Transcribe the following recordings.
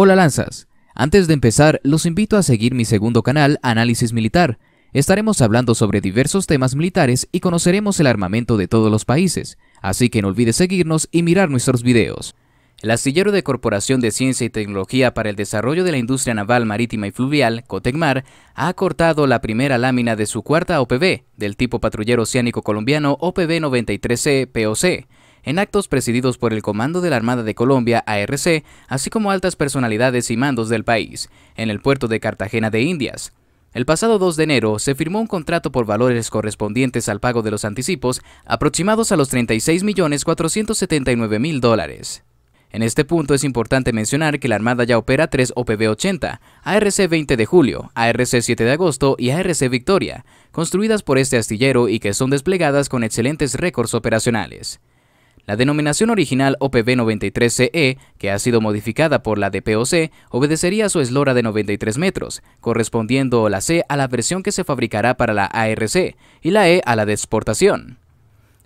Hola Lanzas, antes de empezar los invito a seguir mi segundo canal Análisis Militar. Estaremos hablando sobre diversos temas militares y conoceremos el armamento de todos los países, así que no olvides seguirnos y mirar nuestros videos. El astillero de Corporación de Ciencia y Tecnología para el Desarrollo de la Industria Naval Marítima y Fluvial, Cotecmar, ha cortado la primera lámina de su cuarta OPB, del tipo patrullero oceánico colombiano OPB 93C POC, en actos presididos por el Comando de la Armada de Colombia, ARC, así como altas personalidades y mandos del país, en el puerto de Cartagena de Indias. El pasado 2 de enero se firmó un contrato por valores correspondientes al pago de los anticipos, aproximados a los 36.479.000 dólares. En este punto es importante mencionar que la Armada ya opera tres OPB-80, ARC 20 de julio, ARC 7 de agosto y ARC Victoria, construidas por este astillero y que son desplegadas con excelentes récords operacionales. La denominación original OPB 93CE, que ha sido modificada por la de POC, obedecería a su eslora de 93 metros, correspondiendo la C a la versión que se fabricará para la ARC y la E a la de exportación.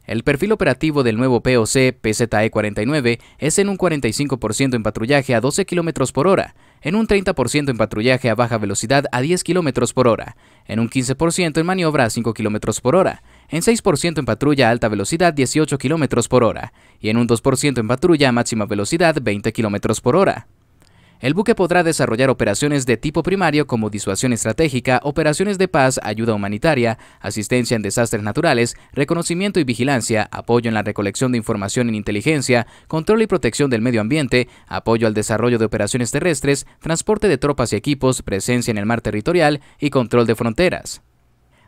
El perfil operativo del nuevo POC PZE-49 es en un 45% en patrullaje a 12 km por hora, en un 30% en patrullaje a baja velocidad a 10 km por hora, en un 15% en maniobra a 5 km por hora, en 6% en patrulla a alta velocidad 18 km por hora y en un 2% en patrulla a máxima velocidad 20 km por hora el buque podrá desarrollar operaciones de tipo primario como disuasión estratégica, operaciones de paz, ayuda humanitaria, asistencia en desastres naturales, reconocimiento y vigilancia, apoyo en la recolección de información en inteligencia, control y protección del medio ambiente, apoyo al desarrollo de operaciones terrestres, transporte de tropas y equipos, presencia en el mar territorial y control de fronteras.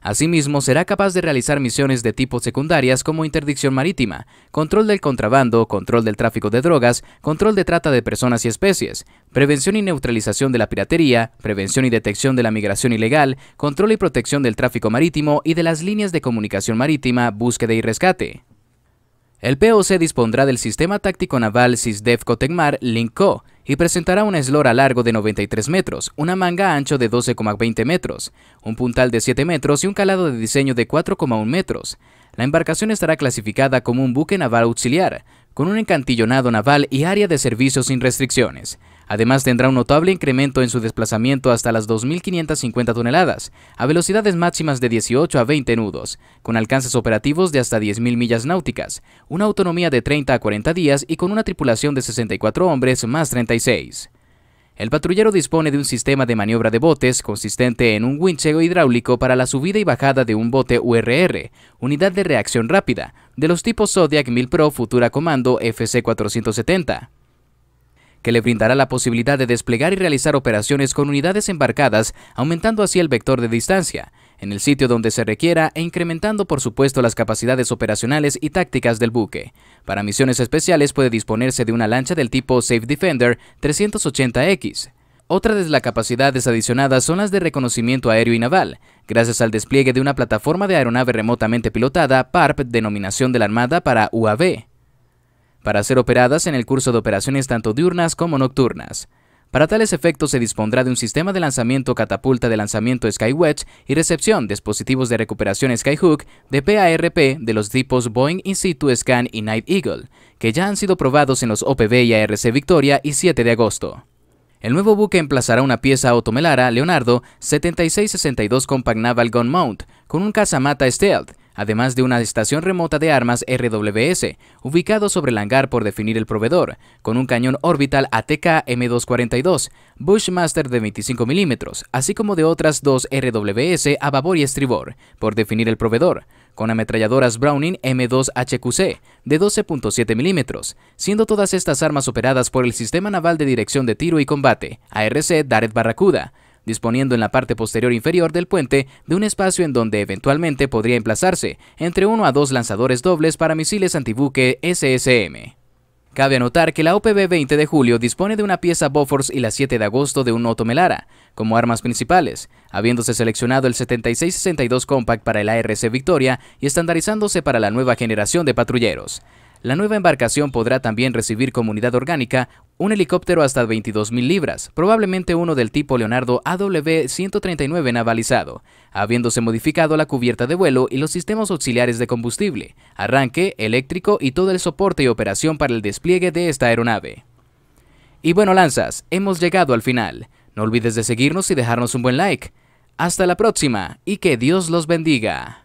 Asimismo, será capaz de realizar misiones de tipo secundarias como interdicción marítima, control del contrabando, control del tráfico de drogas, control de trata de personas y especies, prevención y neutralización de la piratería, prevención y detección de la migración ilegal, control y protección del tráfico marítimo y de las líneas de comunicación marítima, búsqueda y rescate. El POC dispondrá del sistema táctico naval sisdef Cotecmar Linco, y presentará un eslora largo de 93 metros, una manga ancho de 12,20 metros, un puntal de 7 metros y un calado de diseño de 4,1 metros. La embarcación estará clasificada como un buque naval auxiliar, con un encantillonado naval y área de servicio sin restricciones. Además tendrá un notable incremento en su desplazamiento hasta las 2.550 toneladas, a velocidades máximas de 18 a 20 nudos, con alcances operativos de hasta 10.000 millas náuticas, una autonomía de 30 a 40 días y con una tripulación de 64 hombres más 36. El patrullero dispone de un sistema de maniobra de botes consistente en un winchego hidráulico para la subida y bajada de un bote URR, unidad de reacción rápida, de los tipos Zodiac 1000 Pro Futura Comando FC-470 que le brindará la posibilidad de desplegar y realizar operaciones con unidades embarcadas, aumentando así el vector de distancia, en el sitio donde se requiera e incrementando por supuesto las capacidades operacionales y tácticas del buque. Para misiones especiales puede disponerse de una lancha del tipo Safe Defender 380X. Otra de las capacidades adicionadas son las de reconocimiento aéreo y naval, gracias al despliegue de una plataforma de aeronave remotamente pilotada PARP denominación de la Armada para UAV para ser operadas en el curso de operaciones tanto diurnas como nocturnas. Para tales efectos se dispondrá de un sistema de lanzamiento catapulta de lanzamiento SkyWedge y recepción de dispositivos de recuperación Skyhook de PARP de los tipos Boeing In Situ Scan y Night Eagle, que ya han sido probados en los OPV y ARC Victoria y 7 de agosto. El nuevo buque emplazará una pieza automelara Leonardo 7662 Compact Naval Gun Mount con un cazamata Stealth además de una estación remota de armas RWS, ubicado sobre el hangar por definir el proveedor, con un cañón orbital ATK M242, Bushmaster de 25 mm, así como de otras dos RWS a babor y estribor, por definir el proveedor, con ametralladoras Browning M2HQC de 12.7 milímetros, siendo todas estas armas operadas por el Sistema Naval de Dirección de Tiro y Combate, ARC Daret Barracuda, disponiendo en la parte posterior inferior del puente de un espacio en donde eventualmente podría emplazarse entre uno a dos lanzadores dobles para misiles antibuque SSM. Cabe anotar que la OPB 20 de julio dispone de una pieza Bofors y la 7 de agosto de un Otomelara, como armas principales, habiéndose seleccionado el 7662 Compact para el ARC Victoria y estandarizándose para la nueva generación de patrulleros. La nueva embarcación podrá también recibir comunidad orgánica un helicóptero hasta 22.000 libras, probablemente uno del tipo Leonardo AW-139 navalizado, habiéndose modificado la cubierta de vuelo y los sistemas auxiliares de combustible, arranque, eléctrico y todo el soporte y operación para el despliegue de esta aeronave. Y bueno lanzas, hemos llegado al final. No olvides de seguirnos y dejarnos un buen like. Hasta la próxima y que Dios los bendiga.